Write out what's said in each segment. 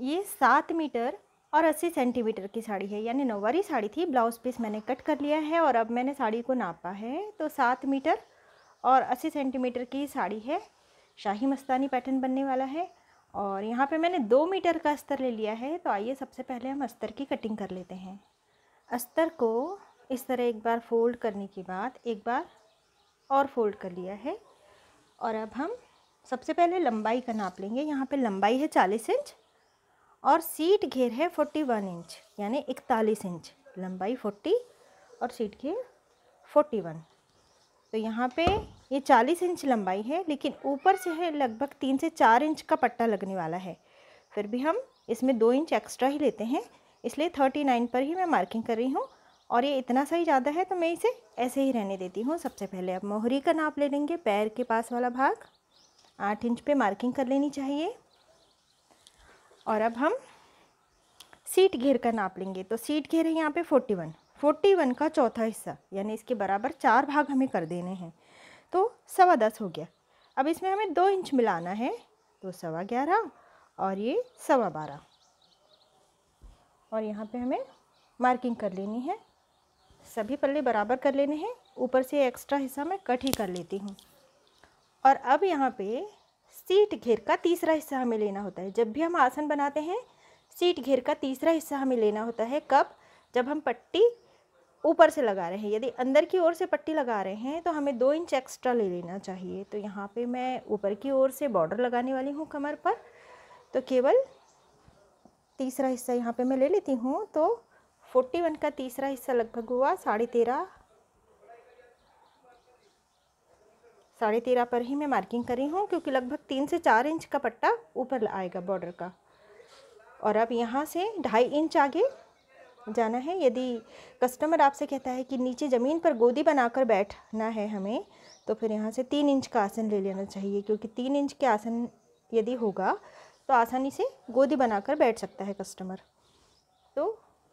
ये सात मीटर और अस्सी सेंटीमीटर की साड़ी है यानी नौवारी साड़ी थी ब्लाउज़ पीस मैंने कट कर लिया है और अब मैंने साड़ी को नापा है तो सात मीटर और अस्सी सेंटीमीटर की साड़ी है शाही मस्तानी पैटर्न बनने वाला है और यहाँ पे मैंने दो मीटर का अस्तर ले लिया है तो आइए सबसे पहले हम अस्तर की कटिंग कर लेते हैं अस्तर को इस तरह एक बार फोल्ड करने के बाद एक बार और फोल्ड कर लिया है और अब हम सबसे पहले लंबाई का नाप लेंगे यहाँ पे लंबाई है चालीस इंच और सीट घेर है फोर्टी वन इंच यानी इकतालीस इंच लंबाई फोर्टी और सीट घेर फोर्टी वन तो यहाँ पे ये चालीस इंच लंबाई है लेकिन ऊपर से है लगभग तीन से चार इंच का पट्टा लगने वाला है फिर भी हम इसमें दो इंच एक्स्ट्रा ही लेते हैं इसलिए थर्टी नाइन पर ही मैं मार्किंग कर रही हूँ और ये इतना सा ही ज़्यादा है तो मैं इसे ऐसे ही रहने देती हूँ सबसे पहले अब मोहरी का नाप ले लेंगे पैर के पास वाला भाग आठ इंच पे मार्किंग कर लेनी चाहिए और अब हम सीट घेर का नाप लेंगे तो सीट घेर है यहाँ पे फोर्टी वन फोर्टी वन का चौथा हिस्सा यानी इसके बराबर चार भाग हमें कर देने हैं तो सवा दस हो गया अब इसमें हमें दो इंच मिलाना है तो सवा ग्यारह और ये सवा बारह और यहाँ पे हमें मार्किंग कर लेनी है सभी पल्ले बराबर कर लेने हैं ऊपर से एक्स्ट्रा हिस्सा मैं कट ही कर लेती हूँ और अब यहाँ पे सीट घेर का तीसरा हिस्सा हमें लेना होता है जब भी हम आसन बनाते हैं सीट घेर का तीसरा हिस्सा हमें लेना होता है कब जब हम पट्टी ऊपर से लगा रहे हैं यदि अंदर की ओर से पट्टी लगा रहे हैं तो हमें दो इंच एक्स्ट्रा ले लेना चाहिए तो यहाँ पे मैं ऊपर की ओर से बॉर्डर लगाने वाली हूँ कमर पर तो केवल तीसरा हिस्सा यहाँ पे मैं ले लेती हूँ तो फोर्टी वन का तीसरा हिस्सा लगभग हुआ साढ़े तेरह साढ़े तेरह पर ही मैं मार्किंग करी हूँ क्योंकि लगभग तीन से चार इंच का पट्टा ऊपर आएगा बॉर्डर का और अब यहाँ से ढाई इंच आगे जाना है यदि कस्टमर आपसे कहता है कि नीचे ज़मीन पर गोदी बनाकर बैठना है हमें तो फिर यहाँ से तीन इंच का आसन ले लेना चाहिए क्योंकि तीन इंच के आसन यदि होगा तो आसानी से गोदी बनाकर बैठ सकता है कस्टमर तो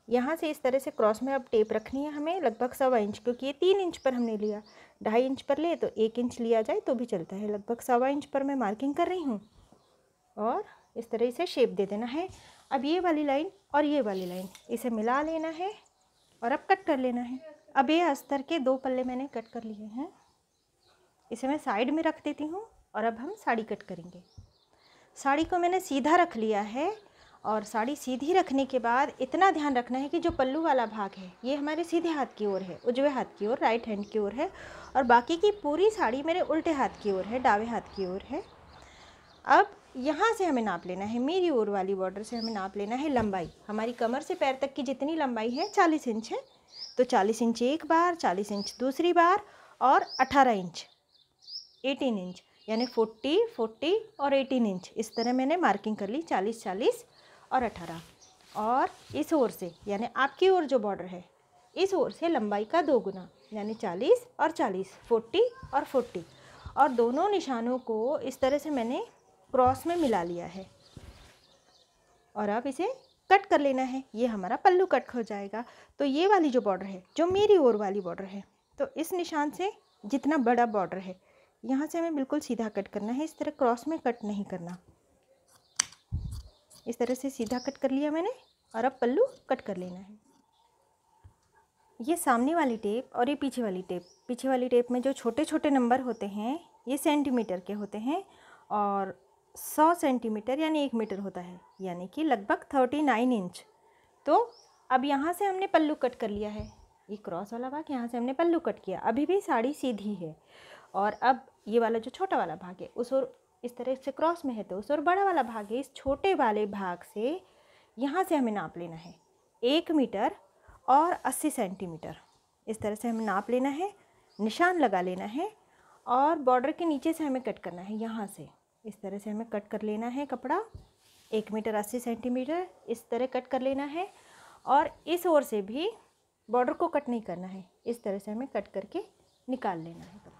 यहाँ से इस तरह से क्रॉस में अब टेप रखनी है हमें लगभग सवा इंच क्योंकि ये तीन इंच पर हमने लिया ढाई इंच पर ले तो एक इंच लिया जाए तो भी चलता है लगभग सवा इंच पर मैं मार्किंग कर रही हूँ और इस तरह से शेप दे देना है अब ये वाली लाइन और ये वाली लाइन इसे मिला लेना है और अब कट कर लेना है अब ये अस्तर के दो पल्ले मैंने कट कर लिए हैं इसे मैं साइड में रख देती हूँ और अब हम साड़ी कट करेंगे साड़ी को मैंने सीधा रख लिया है और साड़ी सीधी रखने के बाद इतना ध्यान रखना है कि जो पल्लू वाला भाग है ये हमारे सीधे हाथ की ओर है उजवे हाथ की ओर राइट हैंड की ओर है और बाकी की पूरी साड़ी मेरे उल्टे हाथ की ओर है डावे हाथ की ओर है अब यहाँ से हमें नाप लेना है मेरी ओर वाली बॉर्डर से हमें नाप लेना है लंबाई हमारी कमर से पैर तक की जितनी लंबाई है चालीस इंच है तो चालीस इंच एक बार चालीस इंच दूसरी बार और अठारह इंच एटीन इंच यानी फोर्टी फोर्टी और एटीन इंच इस तरह मैंने मार्किंग कर ली चालीस चालीस और अठारह और इस ओर से यानी आपकी ओर जो बॉर्डर है इस ओर से लंबाई का दो गुना यानी चालीस और चालीस फोर्टी और फोर्टी और दोनों निशानों को इस तरह से मैंने क्रॉस में मिला लिया है और अब इसे कट कर लेना है ये हमारा पल्लू कट हो जाएगा तो ये वाली जो बॉर्डर है जो मेरी ओर वाली बॉर्डर है तो इस निशान से जितना बड़ा बॉर्डर है यहाँ से हमें बिल्कुल सीधा कट करना है इस तरह क्रॉस में कट नहीं करना इस तरह से सीधा कट कर लिया मैंने और अब पल्लू कट कर लेना है ये सामने वाली टेप और ये पीछे वाली टेप पीछे वाली टेप में जो छोटे छोटे नंबर होते हैं ये सेंटीमीटर के होते हैं और सौ सेंटीमीटर यानी एक मीटर होता है यानी कि लगभग थर्टी नाइन इंच तो अब यहाँ से हमने पल्लू कट कर लिया है ये क्रॉस वाला भाग यहाँ से हमने पल्लू कट किया अभी भी साड़ी सीधी है और अब ये वाला जो छोटा वाला भाग है उस और इस तरह से क्रॉस में है तो उस और बड़ा वाला भाग है इस छोटे वाले भाग से यहाँ से हमें नाप लेना है एक मीटर और अस्सी सेंटीमीटर इस तरह से हमें नाप लेना है निशान लगा लेना है और बॉर्डर के नीचे से हमें कट करना है यहाँ से इस तरह से हमें कट कर लेना है कपड़ा एक मीटर अस्सी सेंटीमीटर इस तरह कट कर लेना है और इस ओर से भी बॉर्डर को कट नहीं करना है इस तरह से हमें कट करके निकाल लेना है कपड़ा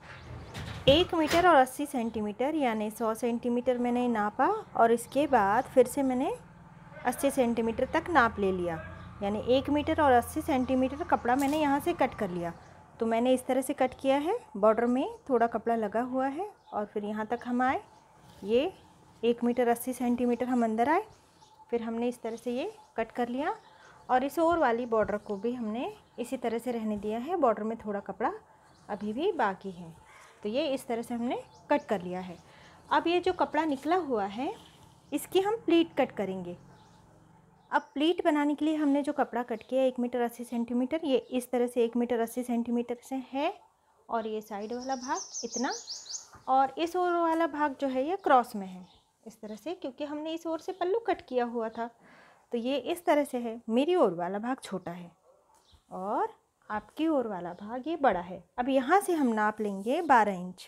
एक मीटर और अस्सी सेंटीमीटर यानी सौ सेंटीमीटर मैंने नापा और इसके बाद फिर से मैंने अस्सी सेंटीमीटर तक नाप ले लिया यानी एक मीटर और अस्सी सेंटीमीटर कपड़ा मैंने यहाँ से कट कर लिया तो मैंने इस तरह से कट किया है बॉर्डर में थोड़ा कपड़ा लगा हुआ है और फिर यहाँ तक हम आए ये एक मीटर अस्सी सेंटीमीटर हम अंदर आए फिर हमने इस तरह से ये कट कर लिया और इस और वाली बॉर्डर को भी हमने इसी तरह से रहने दिया है बॉर्डर में थोड़ा कपड़ा अभी भी बाकी है तो ये इस तरह से हमने कट कर लिया है अब ये जो कपड़ा निकला हुआ है इसकी हम प्लीट कट करेंगे अब प्लीट बनाने के लिए हमने जो कपड़ा कट किया है एक मीटर अस्सी सेंटीमीटर ये इस तरह से एक मीटर अस्सी सेंटीमीटर से है और ये साइड वाला भाग इतना और इस ओर वाला भाग जो है ये क्रॉस में है इस तरह से क्योंकि हमने इस ओर से पल्लू कट किया हुआ था तो ये इस तरह से है मेरी ओर वाला भाग छोटा है और आपकी ओर वाला भाग ये बड़ा है अब यहाँ से हम नाप लेंगे बारह इंच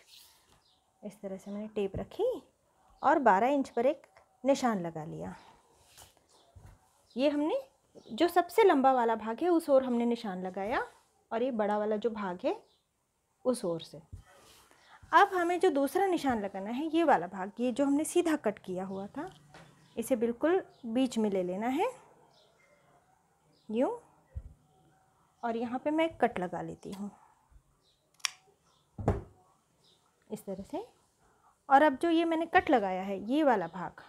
इस तरह से मैंने टेप रखी और बारह इंच पर एक निशान लगा लिया ये हमने जो सबसे लंबा वाला भाग है उस ओर हमने निशान लगाया और ये बड़ा वाला जो भाग है उस ओर से अब हमें जो दूसरा निशान लगाना है ये वाला भाग ये जो हमने सीधा कट किया हुआ था इसे बिल्कुल बीच में ले लेना है यूँ और यहाँ पे मैं कट लगा लेती हूँ इस तरह से और अब जो ये मैंने कट लगाया है ये वाला भाग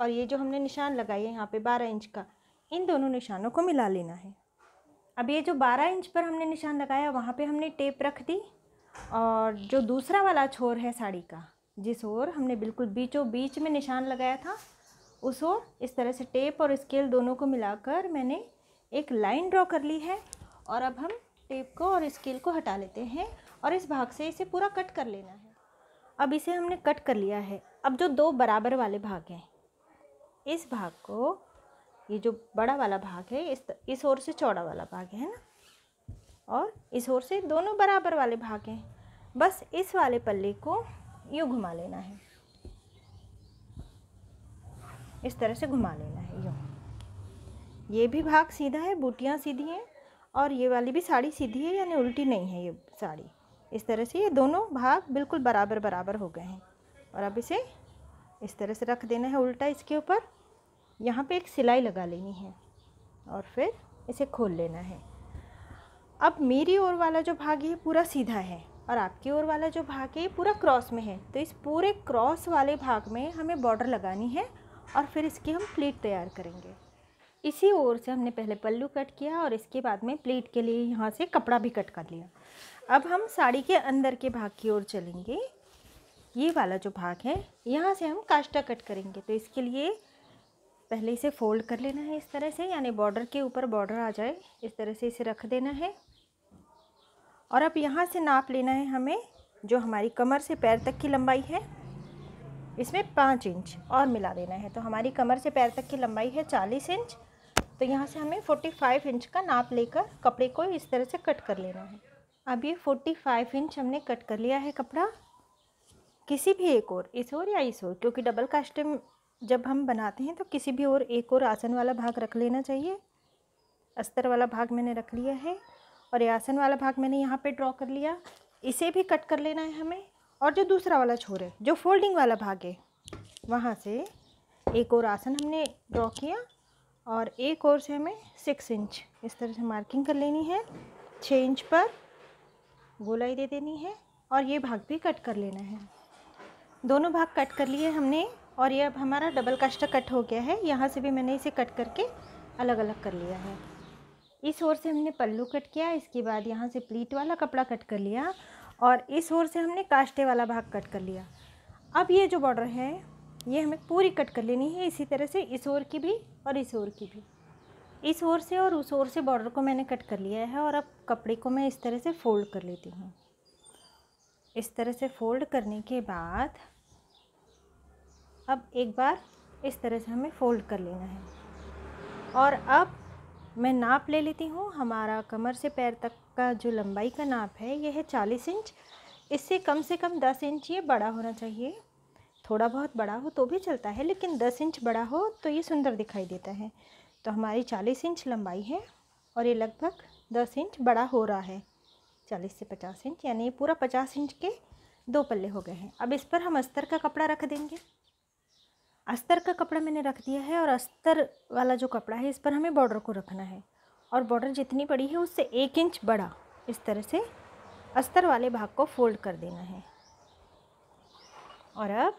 और ये जो हमने निशान लगाया है यहाँ पे बारह इंच का इन दोनों निशानों को मिला लेना है अब ये जो बारह इंच पर हमने निशान लगाया वहाँ पे हमने टेप रख दी और जो दूसरा वाला छोर है साड़ी का जिस ओर हमने बिल्कुल बीचों बीच में निशान लगाया था उस ओर इस तरह से टेप और स्केल दोनों को मिलाकर मैंने एक लाइन ड्रॉ कर ली है और अब हम टेप को और स्केल को हटा लेते हैं और इस भाग से इसे पूरा कट कर लेना है अब इसे हमने कट कर लिया है अब जो दो बराबर वाले भाग हैं इस भाग को ये जो बड़ा वाला भाग है इस इस ओर से चौड़ा वाला भाग है ना और इस ओर से दोनों बराबर वाले भाग हैं बस इस वाले पल्ले को यूँ घुमा लेना है इस तरह से घुमा लेना है यूँ ये भी भाग सीधा है बूटियाँ सीधी हैं और ये वाली भी साड़ी सीधी है यानी उल्टी नहीं है ये साड़ी इस तरह से ये दोनों भाग बिल्कुल बराबर बराबर हो गए हैं और अब इसे इस तरह से रख देना है उल्टा इसके ऊपर यहाँ पे एक सिलाई लगा लेनी है और फिर इसे खोल लेना है अब मेरी ओर वाला जो भाग है पूरा सीधा है और आपकी ओर वाला जो भाग है पूरा क्रॉस में है तो इस पूरे क्रॉस वाले भाग में हमें बॉर्डर लगानी है और फिर इसकी हम प्लेट तैयार करेंगे इसी ओर से हमने पहले पल्लू कट किया और इसके बाद में प्लेट के लिए यहाँ से कपड़ा भी कट कर लिया अब हम साड़ी के अंदर के भाग की ओर चलेंगे ये वाला जो भाग है यहाँ से हम काष्टा कट करेंगे तो इसके लिए पहले इसे फोल्ड कर लेना है इस तरह से यानी बॉर्डर के ऊपर बॉर्डर आ जाए इस तरह से इसे रख देना है और अब यहाँ से नाप लेना है हमें जो हमारी कमर से पैर तक की लंबाई है इसमें पाँच इंच और मिला देना है तो हमारी कमर से पैर तक की लंबाई है चालीस इंच तो यहाँ से हमें 45 इंच का नाप लेकर कपड़े को इस तरह से कट कर लेना है अब ये 45 इंच हमने कट कर लिया है कपड़ा किसी भी एक और इस ओर या इस ओर क्योंकि डबल कास्टिंग जब हम बनाते हैं तो किसी भी और एक और आसन वाला भाग रख लेना चाहिए अस्तर वाला भाग मैंने रख लिया है और ये आसन वाला भाग मैंने यहाँ पर ड्रॉ कर लिया इसे भी कट कर लेना है हमें और जो दूसरा वाला छोर है जो फोल्डिंग वाला भाग है वहाँ से एक और आसन हमने ड्रॉ किया और एक और से हमें सिक्स इंच इस तरह से मार्किंग कर लेनी है छः इंच पर गोलाई दे देनी है और ये भाग भी कट कर लेना है दोनों भाग कट कर लिए हमने और ये अब हमारा डबल कास्टा कट हो गया है यहाँ से भी मैंने इसे कट करके अलग अलग कर लिया है इस ओर से हमने पल्लू कट किया इसके बाद यहाँ से प्लीट वाला कपड़ा कट कर लिया और इस ओर से हमने कास्टे वाला भाग कट कर लिया अब ये जो बॉर्डर है ये हमें पूरी कट कर लेनी है इसी तरह से इस ओर की भी और इस ओर की भी इस ओर से और उस ओर से बॉर्डर को मैंने कट कर लिया है और अब कपड़े को मैं इस तरह से फ़ोल्ड कर लेती हूँ इस तरह से फ़ोल्ड करने के बाद अब एक बार इस तरह से हमें फ़ोल्ड कर लेना है और अब मैं नाप ले लेती हूँ हमारा कमर से पैर तक का जो लंबाई का नाप है यह है चालीस इंच इससे कम से कम दस इंच ये बड़ा होना चाहिए थोड़ा बहुत बड़ा हो तो भी चलता है लेकिन दस इंच बड़ा हो तो ये सुंदर दिखाई देता है तो हमारी चालीस इंच लंबाई है और ये लगभग दस इंच बड़ा हो रहा है चालीस से पचास इंच यानी पूरा पचास इंच के दो पल्ले हो गए हैं अब इस पर हम अस्तर का कपड़ा रख देंगे अस्तर का कपड़ा मैंने रख दिया है और अस्तर वाला जो कपड़ा है इस पर हमें बॉर्डर को रखना है और बॉर्डर जितनी बड़ी है उससे एक इंच बड़ा इस तरह से अस्तर वाले भाग को फोल्ड कर देना है और अब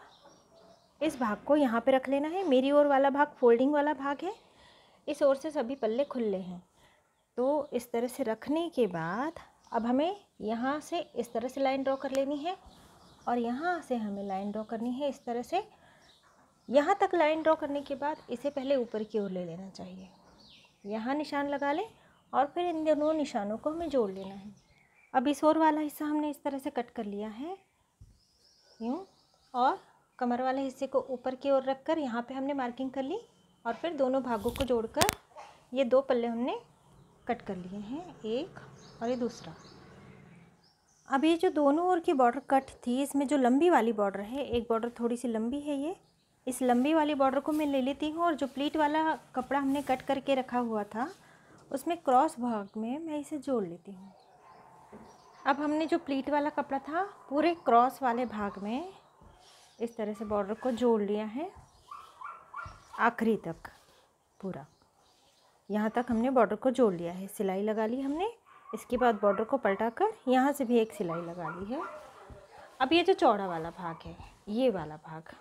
इस भाग को यहाँ पे रख लेना है मेरी ओर वाला भाग फोल्डिंग वाला भाग है इस ओर से सभी पल्ले खुले हैं तो इस तरह से रखने के बाद अब हमें यहाँ से इस तरह से लाइन ड्रॉ कर लेनी है और यहाँ से हमें लाइन ड्रॉ करनी है इस तरह से यहाँ तक लाइन ड्रॉ करने के बाद इसे पहले ऊपर की ओर ले लेना चाहिए यहाँ निशान लगा लें और फिर इन दोनों निशानों को हमें जोड़ लेना है अब इस ओर वाला हिस्सा हमने इस तरह से कट कर लिया है यूँ और कमर वाले हिस्से को ऊपर की ओर रखकर यहाँ पे हमने मार्किंग कर ली और फिर दोनों भागों को जोड़कर ये दो पल्ले हमने कट कर लिए हैं एक और ये दूसरा अब ये जो दोनों ओर की बॉर्डर कट थी इसमें जो लंबी वाली बॉर्डर है एक बॉर्डर थोड़ी सी लंबी है ये इस लंबी वाली बॉर्डर को मैं ले लेती हूँ और जो प्लीट वाला कपड़ा हमने कट करके रखा हुआ था उसमें क्रॉस भाग में मैं इसे जोड़ लेती हूँ अब हमने जो प्लीट वाला कपड़ा था पूरे क्रॉस वाले भाग में इस तरह से बॉर्डर को जोड़ लिया है आखिरी तक पूरा यहाँ तक हमने बॉर्डर को जोड़ लिया है सिलाई लगा ली हमने इसके बाद बॉर्डर को पलटा कर यहाँ से भी एक सिलाई लगा ली है अब ये जो चौड़ा वाला भाग है ये वाला भाग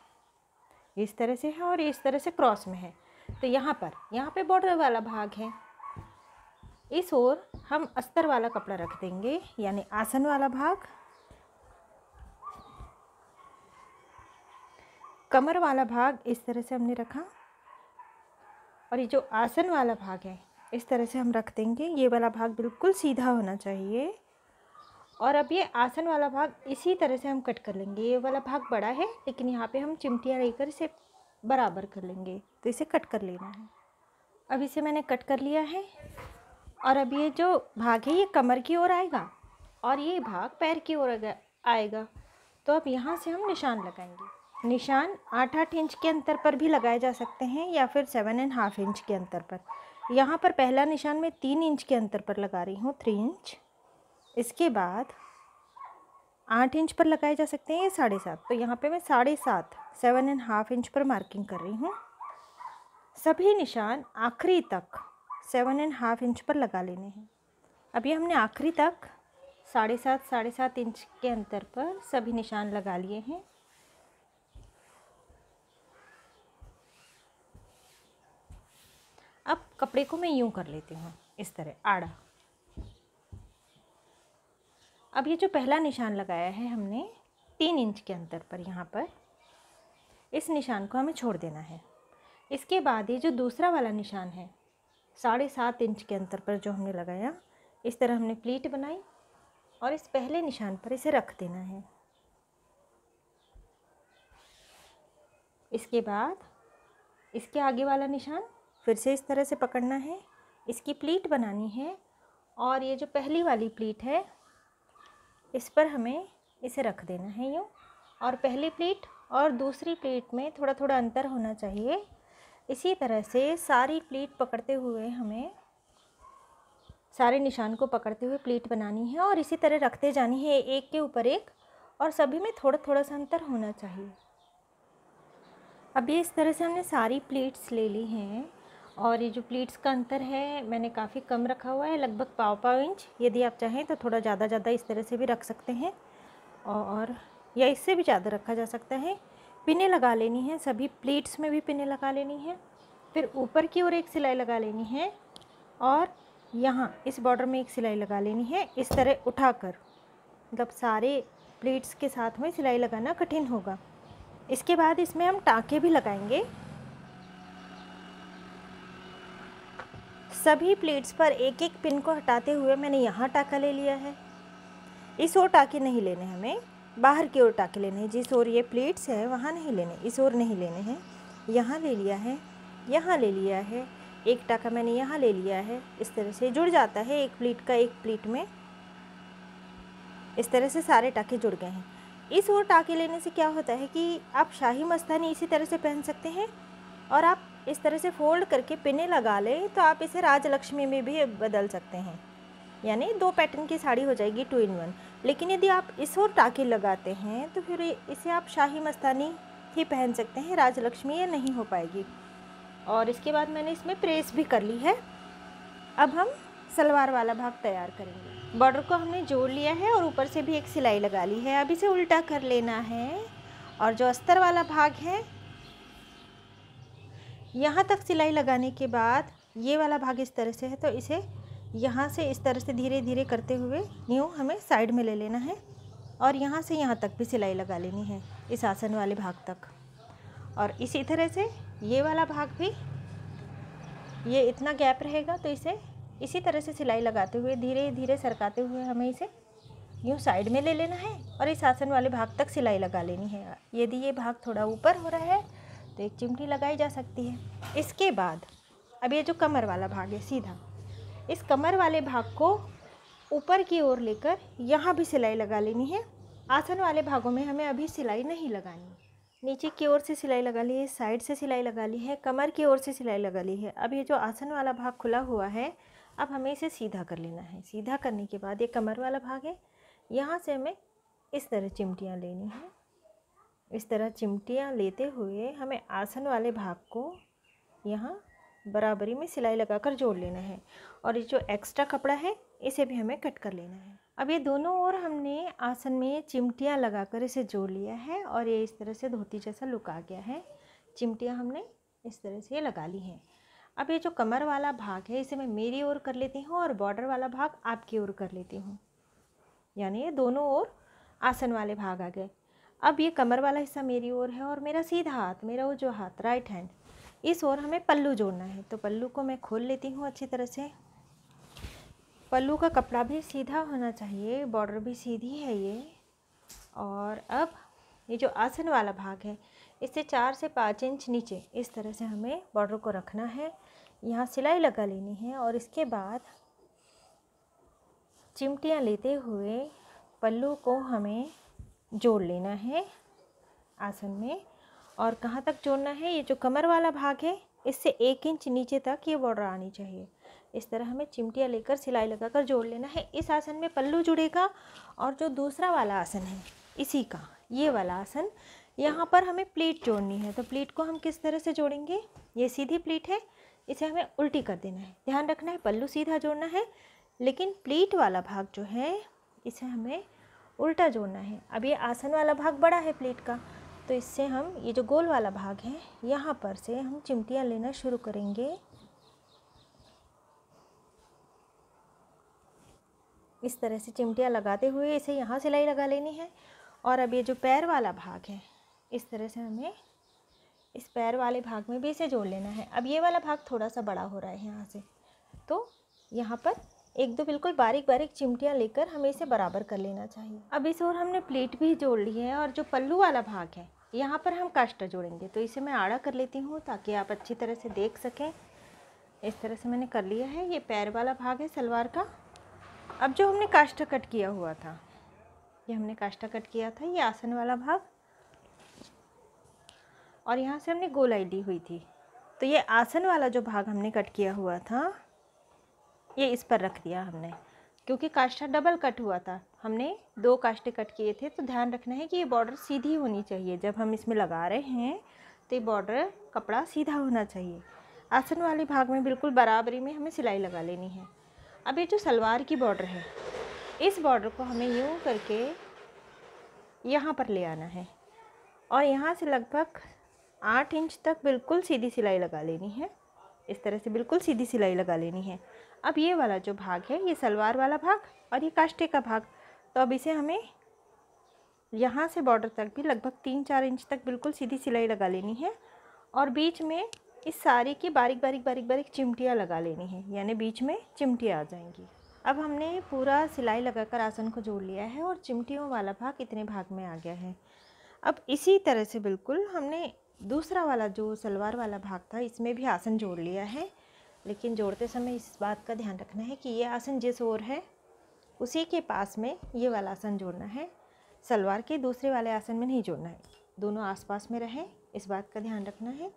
इस तरह से है और इस तरह से क्रॉस में है तो यहाँ पर यहाँ पे बॉर्डर वाला भाग है इस ओर हम अस्तर वाला कपड़ा रख देंगे यानी आसन वाला भाग कमर वाला भाग इस तरह से हमने रखा और ये जो आसन वाला भाग है इस तरह से हम रख देंगे ये वाला भाग बिल्कुल सीधा होना चाहिए और अब ये आसन वाला भाग इसी तरह से हम कट कर लेंगे ये वाला भाग बड़ा है लेकिन यहाँ पे हम चिमटियाँ लेकर इसे बराबर कर लेंगे तो इसे कट कर लेना है अब इसे मैंने कट कर लिया है और अब ये जो भाग है ये कमर की ओर आएगा और ये भाग पैर की ओर आएगा तो अब यहाँ से हम निशान लगाएंगे निशान आठ आठ इंच के अंतर पर भी लगाए जा सकते हैं या फिर सेवन एंड हाफ इंच के अंतर पर यहाँ पर पहला निशान मैं तीन इंच के अंतर पर लगा रही हूँ थ्री इंच इसके बाद आठ इंच पर लगाए जा सकते हैं या साढ़े सात तो यहाँ पे मैं साढ़े सात सेवन एंड हाफ इंच पर मार्किंग कर रही हूँ सभी निशान आखिरी तक सेवन एंड हाफ इंच पर लगा लेने हैं अभी हमने आखिरी तक साढ़े सात साढ़े सात इंच के अंतर पर सभी निशान लगा लिए हैं अब कपड़े को मैं यूँ कर लेती हूँ इस तरह आड़ा अब ये जो पहला निशान लगाया है हमने तीन इंच के अंतर पर यहाँ पर इस निशान को हमें छोड़ देना है इसके बाद ये जो दूसरा वाला निशान है साढ़े सात इंच के अंतर पर जो हमने लगाया इस तरह हमने प्लीट बनाई और इस पहले निशान पर इसे रख देना है इसके बाद इसके आगे वाला निशान फिर से इस तरह से पकड़ना है इसकी प्लीट बनानी है और ये जो पहली वाली प्लीट है इस पर हमें इसे रख देना है यूँ और पहली प्लीट और दूसरी प्लीट में थोड़ा थोड़ा अंतर होना चाहिए इसी तरह से सारी प्लीट पकड़ते हुए हमें सारे निशान को पकड़ते हुए प्लीट बनानी है और इसी तरह रखते जानी है एक के ऊपर एक और सभी में थोड़ा थोड़ा सा अंतर होना चाहिए अब ये इस तरह से हमने सारी प्लीट्स ले ली हैं और ये जो प्लीट्स का अंतर है मैंने काफ़ी कम रखा हुआ है लगभग पाव पाव इंच यदि आप चाहें तो थोड़ा ज़्यादा ज़्यादा इस तरह से भी रख सकते हैं और या इससे भी ज़्यादा रखा जा सकता है पिने लगा लेनी है सभी प्लीट्स में भी पिने लगा लेनी है फिर ऊपर की ओर एक सिलाई लगा लेनी है और यहाँ इस बॉर्डर में एक सिलाई लगा लेनी है इस तरह उठाकर मतलब सारे प्लेट्स के साथ में सिलाई लगाना कठिन होगा इसके बाद इसमें हम टाँके भी लगाएंगे सभी प्लेट्स पर एक एक पिन को हटाते हुए मैंने यहाँ टाका ले लिया है इस ओर टाके नहीं लेने हमें बाहर की ओर टाके लेने हैं जिस ओर ये प्लेट्स है वहाँ नहीं लेने इस ओर नहीं लेने हैं यहाँ ले लिया है यहाँ ले लिया है एक टाका मैंने यहाँ ले लिया है इस तरह से जुड़ जाता है एक प्लेट का एक प्लेट में इस तरह से सारे टाके जुड़ गए हैं इस ओर टाके लेने से क्या होता है कि आप शाही मस्तानी इसी तरह से पहन सकते हैं और आप इस तरह से फोल्ड करके पिने लगा लें तो आप इसे राजलक्ष्मी में भी बदल सकते हैं यानी दो पैटर्न की साड़ी हो जाएगी टू इन वन लेकिन यदि आप इस और टाके लगाते हैं तो फिर इसे आप शाही मस्तानी ही पहन सकते हैं राजलक्ष्मी ये नहीं हो पाएगी और इसके बाद मैंने इसमें प्रेस भी कर ली है अब हम सलवार वाला भाग तैयार करेंगे बॉर्डर को हमने जोड़ लिया है और ऊपर से भी एक सिलाई लगा ली है अब इसे उल्टा कर लेना है और जो अस्तर वाला भाग है यहाँ तक सिलाई लगाने के बाद ये वाला भाग इस तरह से है तो इसे यहाँ से इस तरह से धीरे धीरे करते हुए यूँ हमें साइड में ले लेना है और यहाँ से यहाँ तक भी सिलाई लगा लेनी है इस आसन वाले भाग तक और इसी तरह से ये वाला भाग भी ये इतना गैप रहेगा तो इसे इसी तरह से सिलाई लगाते हुए धीरे धीरे सरकाते हुए हमें इसे यूँ साइड में ले लेना है और इस आसन वाले भाग तक सिलाई लगा लेनी है यदि ये भाग थोड़ा ऊपर हो रहा है तो एक चिमटी लगाई जा सकती है इसके बाद अब ये जो कमर वाला भाग है सीधा इस कमर वाले भाग को ऊपर की ओर लेकर यहाँ भी सिलाई लगा लेनी है आसन वाले भागों में हमें अभी सिलाई नहीं लगानी नीचे की ओर से सिलाई लगा ली है साइड से सिलाई लगा ली है कमर की ओर से सिलाई लगा ली है अब ये जो आसन वाला भाग खुला हुआ है अब हमें इसे सीधा कर लेना है सीधा करने के बाद ये कमर वाला भाग है यहाँ से हमें इस तरह चिमटियाँ लेनी है इस तरह चिमटियाँ लेते हुए हमें आसन वाले भाग को यहाँ बराबरी में सिलाई लगाकर जोड़ लेना है और ये जो एक्स्ट्रा कपड़ा है इसे भी हमें कट कर लेना है अब ये दोनों ओर हमने आसन में चिमटियाँ लगाकर इसे जोड़ लिया है और ये इस तरह से धोती जैसा लुक आ गया है चिमटियाँ हमने इस तरह से लगा ली हैं अब ये जो कमर वाला भाग है इसे मैं मेरी ओर कर लेती हूँ और बॉर्डर वाला भाग आपकी ओर कर लेती हूँ यानी ये दोनों ओर आसन वाले भाग आ गए अब ये कमर वाला हिस्सा मेरी ओर है और मेरा सीधा हाथ मेरा वो जो हाथ राइट हैंड इस ओर हमें पल्लू जोड़ना है तो पल्लू को मैं खोल लेती हूँ अच्छी तरह से पल्लू का कपड़ा भी सीधा होना चाहिए बॉर्डर भी सीधी है ये और अब ये जो आसन वाला भाग है इससे चार से पाँच इंच नीचे इस तरह से हमें बॉर्डर को रखना है यहाँ सिलाई लगा लेनी है और इसके बाद चिमटियाँ लेते हुए पल्लू को हमें जोड़ लेना है आसन में और कहाँ तक जोड़ना है ये जो कमर वाला भाग है इससे एक इंच नीचे तक ये बॉर्डर आनी चाहिए इस तरह हमें चिमटियाँ लेकर सिलाई लगाकर जोड़ लेना है इस आसन में पल्लू जुड़ेगा और जो दूसरा वाला आसन है इसी का ये वाला आसन यहाँ पर हमें प्लीट जोड़नी है तो प्लीट को हम किस तरह से जोड़ेंगे ये सीधी प्लीट है इसे हमें उल्टी कर देना है ध्यान रखना है पल्लू सीधा जोड़ना है लेकिन प्लीट वाला भाग जो है इसे हमें उल्टा जोड़ना है अब ये आसन वाला भाग बड़ा है प्लेट का तो इससे हम ये जो गोल वाला भाग है यहाँ पर से हम चिमटियाँ लेना शुरू करेंगे इस तरह से चिमटियाँ लगाते हुए इसे यहाँ सिलाई लगा लेनी है और अब ये जो पैर वाला भाग है इस तरह से हमें इस पैर वाले भाग में भी इसे जोड़ लेना है अब ये वाला भाग थोड़ा सा बड़ा हो रहा है यहाँ से तो यहाँ पर एक दो बिल्कुल बारीक बारीक चिमटियाँ लेकर हमें इसे बराबर कर लेना चाहिए अब इस ओर हमने प्लेट भी जोड़ ली है और जो पल्लू वाला भाग है यहाँ पर हम काष्टा जोड़ेंगे तो इसे मैं आड़ा कर लेती हूँ ताकि आप अच्छी तरह से देख सकें इस तरह से मैंने कर लिया है ये पैर वाला भाग है सलवार का अब जो हमने काष्टा कट किया हुआ था ये हमने काष्टा कट किया था ये आसन वाला भाग और यहाँ से हमने गोलाई ली हुई थी तो ये आसन वाला जो भाग हमने कट किया हुआ था ये इस पर रख दिया हमने क्योंकि काष्ठा डबल कट हुआ था हमने दो काष्ठे कट किए थे तो ध्यान रखना है कि ये बॉर्डर सीधी होनी चाहिए जब हम इसमें लगा रहे हैं तो ये बॉर्डर कपड़ा सीधा होना चाहिए आसन वाले भाग में बिल्कुल बराबरी में हमें सिलाई लगा लेनी है अब ये जो सलवार की बॉर्डर है इस बॉर्डर को हमें यूँ करके यहाँ पर ले आना है और यहाँ से लगभग आठ इंच तक बिल्कुल सीधी सिलाई लगा लेनी है इस तरह से बिल्कुल सीधी सिलाई लगा लेनी है अब ये वाला जो भाग है ये सलवार वाला भाग और ये काष्टे का भाग तो अब इसे हमें यहाँ से बॉर्डर तक भी लगभग तीन चार इंच तक बिल्कुल सीधी सिलाई लगा लेनी है और बीच में इस सारे की बारीक बारीक बारीक बारीक चिमटियाँ लगा लेनी है यानी बीच में चिमटियाँ आ जाएंगी अब हमने पूरा सिलाई लगाकर आसन को जोड़ लिया है और चिमटियों वाला भाग इतने भाग में आ गया है अब इसी तरह से बिल्कुल हमने दूसरा वाला जो सलवार वाला भाग था इसमें भी आसन जोड़ लिया है लेकिन जोड़ते समय इस बात का ध्यान रखना है कि ये आसन जिस ओर है उसी के पास में ये वाला आसन जोड़ना है सलवार के दूसरे वाले आसन में नहीं जोड़ना है दोनों आसपास में रहें इस बात का ध्यान रखना है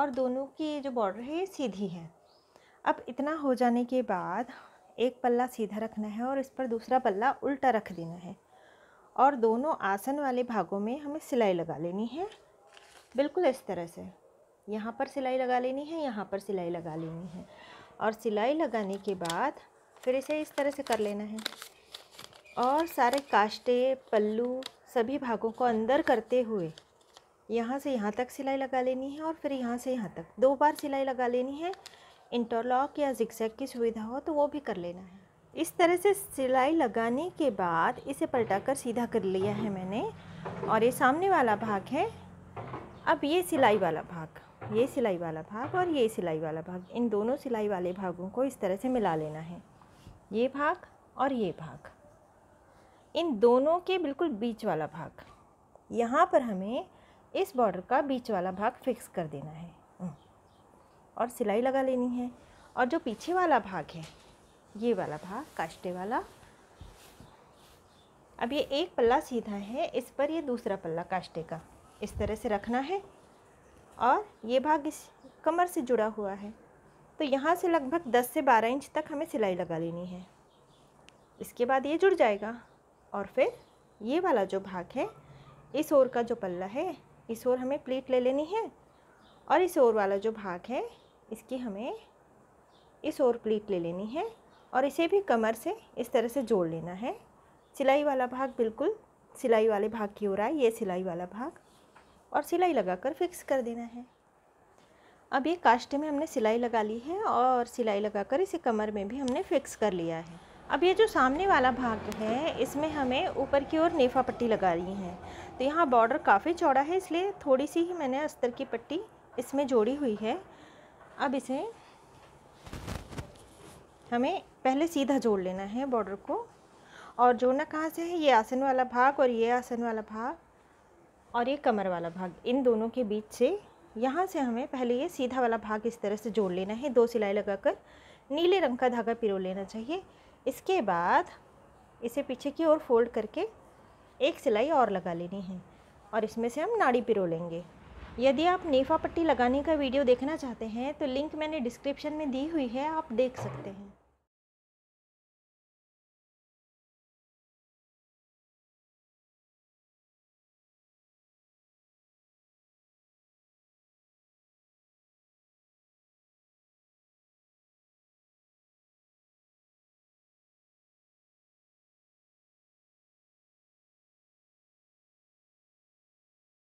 और दोनों की जो बॉर्डर है ये सीधी है अब इतना हो जाने के बाद एक पल्ला सीधा रखना है और इस पर दूसरा पल्ला उल्टा रख देना है और दोनों आसन वाले भागों में हमें सिलाई लगा लेनी है बिल्कुल इस तरह से यहाँ पर सिलाई लगा लेनी है यहाँ पर सिलाई लगा लेनी है और सिलाई लगाने के बाद फिर इसे इस तरह से कर लेना है और सारे काष्टे पल्लू सभी भागों को अंदर करते हुए यहाँ से यहाँ तक सिलाई लगा लेनी है और फिर यहाँ से यहाँ तक दो बार सिलाई लगा लेनी है इंटरलॉक या जिक्सैक की सुविधा हो तो वो भी कर लेना है इस तरह से सिलाई लगाने के बाद इसे पलटा कर सीधा कर लिया है मैंने और ये सामने वाला भाग है अब ये सिलाई वाला भाग ये सिलाई वाला भाग और ये सिलाई वाला भाग इन दोनों सिलाई वाले भागों को इस तरह से मिला लेना है ये भाग और ये भाग इन दोनों के बिल्कुल बीच वाला भाग यहाँ पर हमें इस बॉर्डर का बीच वाला भाग फिक्स कर देना है हम्म। और सिलाई लगा लेनी है और जो पीछे वाला भाग है ये वाला भाग काष्टे वाला अब ये एक पल्ला सीधा है इस पर ये दूसरा पल्ला काष्टे का इस तरह से रखना है और ये भाग इस कमर से जुड़ा हुआ है तो यहाँ से लगभग 10 से 12 इंच तक हमें सिलाई लगा लेनी है इसके बाद ये जुड़ जाएगा और फिर ये वाला जो भाग है इस ओर का जो पल्ला है इस ओर हमें प्लीट ले लेनी है और इस ओर वाला जो भाग है इसकी हमें इस ओर प्लीट ले लेनी है और इसे भी कमर से इस तरह से जोड़ लेना है सिलाई वाला भाग बिल्कुल सिलाई वाले भाग की ओर आए ये सिलाई वाला भाग और सिलाई लगाकर फिक्स कर देना है अब ये कास्ट में हमने सिलाई लगा ली है और सिलाई लगाकर इसे कमर में भी हमने फिक्स कर लिया है अब ये जो सामने वाला भाग है इसमें हमें ऊपर की ओर नेफा पट्टी लगा ली है तो यहाँ बॉर्डर काफ़ी चौड़ा है इसलिए थोड़ी सी ही मैंने अस्तर की पट्टी इसमें जोड़ी हुई है अब इसे हमें पहले सीधा जोड़ लेना है बॉर्डर को और जोड़ना कहाँ से है ये आसन वाला भाग और ये आसन वाला भाग और ये कमर वाला भाग इन दोनों के बीच से यहाँ से हमें पहले ये सीधा वाला भाग इस तरह से जोड़ लेना है दो सिलाई लगाकर नीले रंग का धागा पिरो लेना चाहिए इसके बाद इसे पीछे की ओर फोल्ड करके एक सिलाई और लगा लेनी है और इसमें से हम नाड़ी पिरो लेंगे यदि आप नेफा पट्टी लगाने का वीडियो देखना चाहते हैं तो लिंक मैंने डिस्क्रिप्शन में दी हुई है आप देख सकते हैं